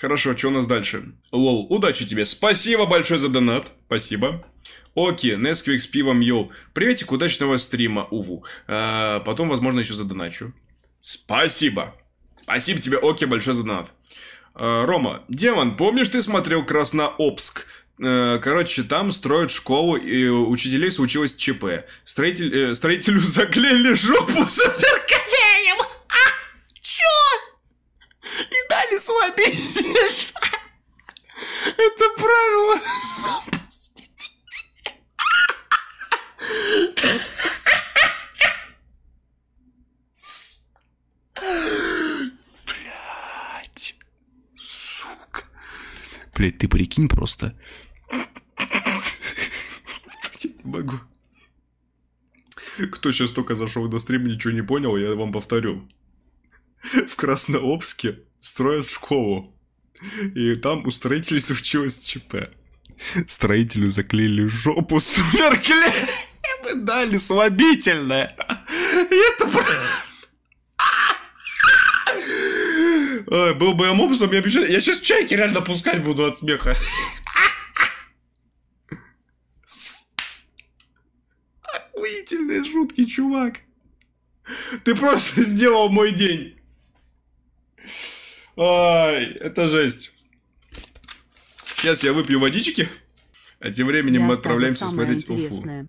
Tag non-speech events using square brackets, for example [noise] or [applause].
Хорошо, что у нас дальше? Лол, удачи тебе. Спасибо большое за донат. Спасибо. Оки, Несквик с пивом, йоу. Приветик, удачного стрима, уву. А, потом, возможно, еще задоначу. Спасибо. Спасибо тебе, Оки, большое за донат. А, Рома, демон, помнишь, ты смотрел Краснообск? Э, короче, там строят школу, и учителей случилось ЧП. Строитель, э, строителю [laughs] заклеили жопу [laughs] суперка. Алису обидеть. Это правило. Блять. Сука. Блять, ты прикинь просто. Я не могу. Кто сейчас только зашел на стрим, ничего не понял, я вам повторю. В Краснообске строят школу. И там у строителей случилось ЧП. Строителю заклеили жопу суперклеем Мы дали слабительное. И это... Ой, был бы я мопсом, я бежал. Я сейчас чайки реально пускать буду от смеха. Охуительные шутки, чувак. Ты просто сделал мой день. Ай, это жесть. Сейчас я выпью водички, а тем временем я мы отправляемся смотреть интересное. Уфу.